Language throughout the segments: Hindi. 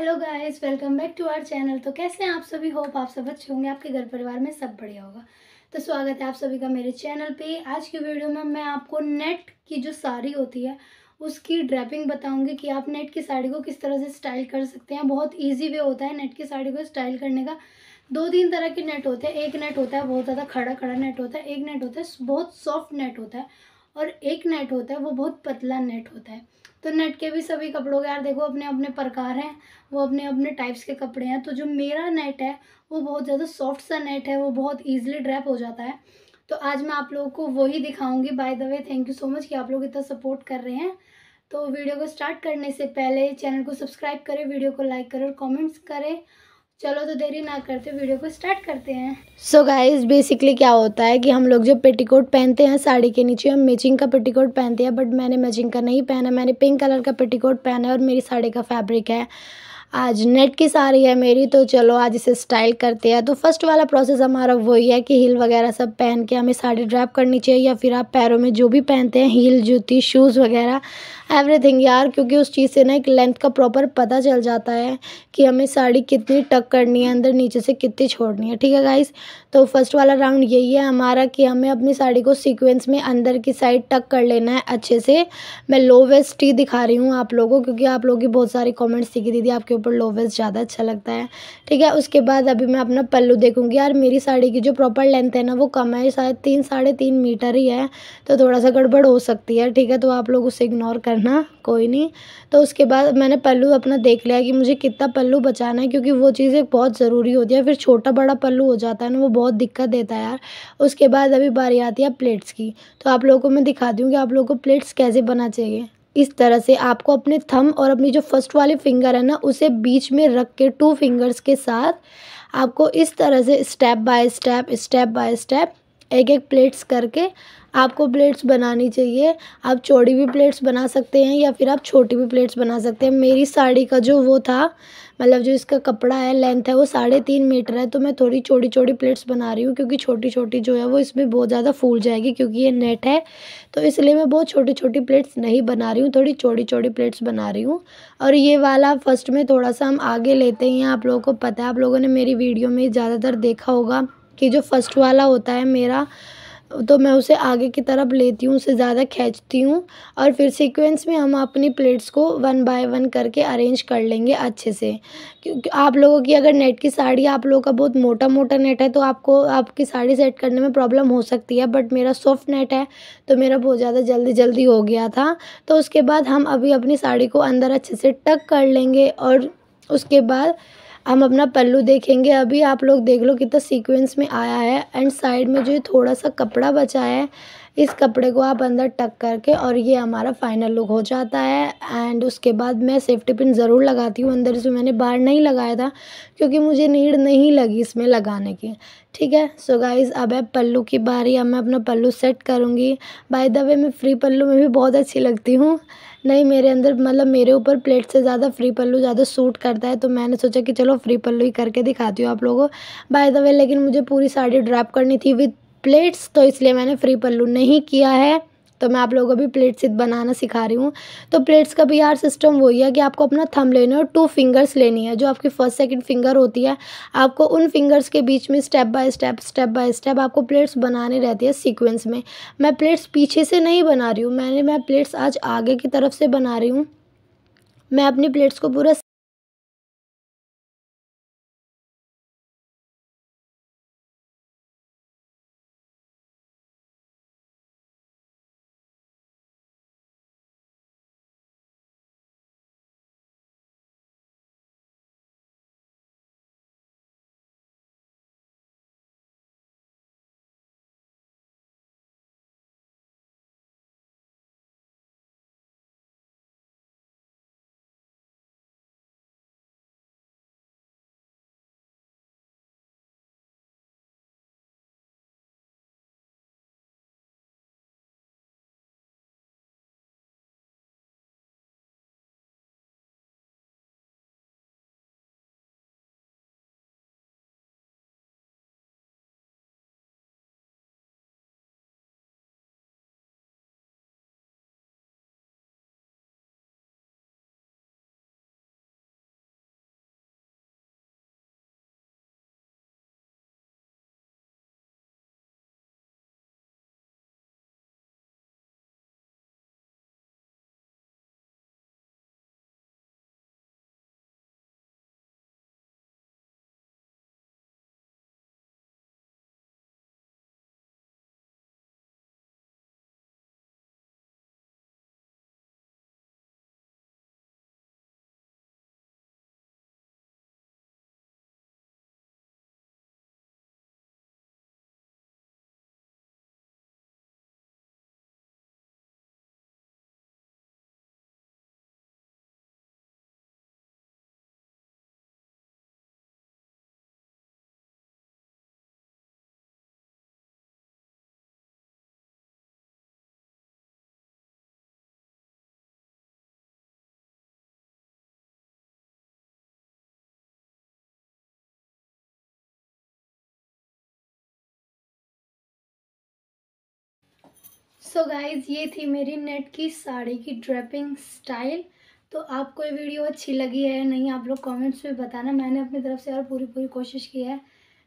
hello guys welcome back to our channel तो कैसे हैं आप सभी होप आप सब अच्छे होंगे आपके घर परिवार में सब बढ़िया होगा तो स्वागत है आप सभी का मेरे चैनल पे आज की वीडियो में मैं आपको नेट की जो साड़ी होती है उसकी ड्रैपिंग बताऊंगी कि आप नेट की साड़ी को किस तरह से स्टाइल कर सकते हैं बहुत ईजी वे होता है नेट की साड़ी को स्टाइल करने का दो तीन तरह के नेट होते हैं एक नेट होता है बहुत ज़्यादा खड़ा खड़ा नेट होता है एक नेट होता है बहुत सॉफ्ट नेट होता है और एक नेट होता है वो बहुत पतला नेट होता है तो नेट के भी सभी कपड़ों के यार देखो अपने अपने प्रकार हैं वो अपने अपने टाइप्स के कपड़े हैं तो जो मेरा नेट है वो बहुत ज़्यादा सॉफ्ट सा नेट है वो बहुत ईजिली ड्रैप हो जाता है तो आज मैं आप लोगों को वही दिखाऊंगी by the way thank you so much कि आप लोग इतना सपोर्ट कर रहे हैं तो वीडियो को स्टार्ट करने से पहले चैनल को सब्सक्राइब करें वीडियो को लाइक करें और कॉमेंट्स करें चलो तो देरी ना करते वीडियो को स्टार्ट करते हैं सो so गाइस बेसिकली क्या होता है कि हम लोग जो पेटीकोट पहनते हैं साड़ी के नीचे हम मैचिंग का पेटीकोट पहनते हैं बट मैंने मैचिंग का नहीं पहना मैंने पिंक कलर का पेटीकोट पहना है और मेरी साड़ी का फैब्रिक है आज नेट की साड़ी है मेरी तो चलो आज इसे स्टाइल करते हैं तो फर्स्ट वाला प्रोसेस हमारा वही है कि हील वगैरह सब पहन के हमें साड़ी ड्रैप करनी चाहिए या फिर आप पैरों में जो भी पहनते हैं हील जूती शूज़ वगैरह एवरीथिंग यार क्योंकि उस चीज़ से ना एक लेंथ का प्रॉपर पता चल जाता है कि हमें साड़ी कितनी टक करनी है अंदर नीचे से कितनी छोड़नी है ठीक है गाइस तो फर्स्ट वाला राउंड यही है हमारा कि हमें अपनी साड़ी को सीक्वेंस में अंदर की साइड टक कर लेना है अच्छे से मैं लो वेस्ट ही दिखा रही हूँ आप लोगों को क्योंकि आप लोगों की बहुत सारी कॉमेंट्स सीखी दीदी आपके ऊपर लोवेस्ट ज़्यादा अच्छा लगता है ठीक है उसके बाद अभी मैं अपना पल्लू देखूँगी यार मेरी साड़ी की जो प्रॉपर लेंथ है ना वो कम है शायद तीन साढ़े तीन मीटर ही है तो थोड़ा सा गड़बड़ हो सकती है ठीक है तो आप लोग उसे इग्नोर करना कोई नहीं तो उसके बाद मैंने पल्लू अपना देख लिया कि मुझे कितना पल्लू बचाना है क्योंकि वो चीज़ एक बहुत ज़रूरी होती है फिर छोटा बड़ा पल्लू हो जाता है ना वो बहुत दिक्कत देता है यार उसके बाद अभी बारी आती है प्लेट्स की तो आप लोगों को मैं दिखा दूँगी कि आप लोगों को प्लेट्स कैसे बना चाहिए इस तरह से आपको अपने थम और अपनी जो फर्स्ट वाली फिंगर है ना उसे बीच में रख के टू फिंगर्स के साथ आपको इस तरह से step by step step by step एक एक प्लेट्स करके आपको प्लेट्स बनानी चाहिए आप चौड़ी भी प्लेट्स बना सकते हैं या फिर आप छोटी भी प्लेट्स बना सकते हैं मेरी साड़ी का जो वो था मतलब जो इसका कपड़ा है लेंथ है वो साढ़े तीन मीटर है तो मैं थोड़ी चौड़ी चौड़ी प्लेट्स बना रही हूँ क्योंकि छोटी छोटी जो है वो इसमें बहुत ज़्यादा फूल जाएगी क्योंकि ये नेट है तो इसलिए मैं बहुत छोटी छोटी प्लेट्स नहीं बना रही हूँ थोड़ी चौड़ी चौड़ी प्लेट्स बना रही हूँ और ये वाला फर्स्ट में थोड़ा सा हम आगे लेते हैं आप लोगों को पता है आप लोगों ने मेरी वीडियो में ज़्यादातर देखा होगा कि जो फर्स्ट वाला होता है मेरा तो मैं उसे आगे की तरफ लेती हूँ उसे ज़्यादा खींचती हूँ और फिर सीक्वेंस में हम अपनी प्लेट्स को वन बाय वन करके अरेंज कर लेंगे अच्छे से क्योंकि आप लोगों की अगर नेट की साड़ी आप लोगों का बहुत मोटा मोटा नेट है तो आपको आपकी साड़ी सेट करने में प्रॉब्लम हो सकती है बट मेरा सॉफ्ट नेट है तो मेरा बहुत ज़्यादा जल्दी जल्दी हो गया था तो उसके बाद हम अभी अपनी साड़ी को अंदर अच्छे से टक कर लेंगे और उसके बाद हम अपना पल्लू देखेंगे अभी आप लोग देख लो कितना सीक्वेंस में आया है एंड साइड में जो थोड़ा सा कपड़ा बचा है इस कपड़े को आप अंदर टक करके और ये हमारा फाइनल लुक हो जाता है एंड उसके बाद मैं सेफ्टी पिन ज़रूर लगाती हूँ अंदर से मैंने बाहर नहीं लगाया था क्योंकि मुझे नीड नहीं लगी इसमें लगाने की ठीक है सो so गाइज अब है पल्लू की बारी अब मैं अपना पल्लू सेट करूँगी बाय द वे मैं फ्री पल्लू में भी बहुत अच्छी लगती हूँ नहीं मेरे अंदर मतलब मेरे ऊपर प्लेट से ज़्यादा फ्री पल्लू ज़्यादा सूट करता है तो मैंने सोचा कि चलो फ्री पल्लू ही करके दिखाती हूँ आप लोगों को बाय द वे लेकिन मुझे पूरी साड़ी ड्रैप करनी थी विथ प्लेट्स तो इसलिए मैंने फ्री पल्लू नहीं किया है तो मैं आप लोगों को भी प्लेट्स बनाना सिखा रही हूँ तो प्लेट्स का भी यार सिस्टम वही है कि आपको अपना थम लेना है और टू फिंगर्स लेनी है जो आपकी फर्स्ट सेकंड फिंगर होती है आपको उन फिंगर्स के बीच में step by step step by step आपको प्लेट्स बनाने रहती है सीक्वेंस में मैं प्लेट्स पीछे से नहीं बना रही हूँ मैंने मैं प्लेट्स आज आगे की तरफ से बना रही हूँ मैं अपनी प्लेट्स को पूरा सो so गाइज ये थी मेरी नेट की साड़ी की ड्रेपिंग स्टाइल तो आपको ये वीडियो अच्छी लगी है नहीं आप लोग कमेंट्स में बताना मैंने अपनी तरफ से और पूरी पूरी कोशिश की है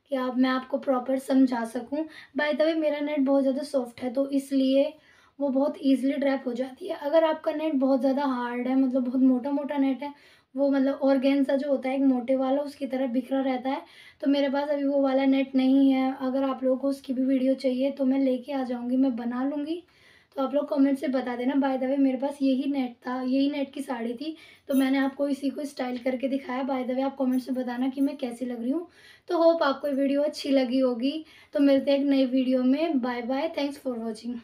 कि आप मैं आपको प्रॉपर समझा सकूं बाय द वे मेरा नेट बहुत ज़्यादा सॉफ्ट है तो इसलिए वो बहुत ईजिली ड्रैप हो जाती है अगर आपका नेट बहुत ज़्यादा हार्ड है मतलब बहुत मोटा मोटा नेट है वो मतलब ऑर्गेन्जा जो होता है एक मोटे वाला उसकी तरह बिखरा रहता है तो मेरे पास अभी वो वाला नेट नहीं है अगर आप लोगों को उसकी भी वीडियो चाहिए तो मैं लेके आ जाऊँगी मैं बना लूँगी तो आप लोग कमेंट से बता देना बाय द वे मेरे पास यही नेट था यही नेट की साड़ी थी तो मैंने आपको इसी को स्टाइल करके दिखाया बाय द वे आप कमेंट से बताना कि मैं कैसी लग रही हूँ तो होप आपको वीडियो अच्छी लगी होगी तो मिलते हैं एक नई वीडियो में bye bye thanks for watching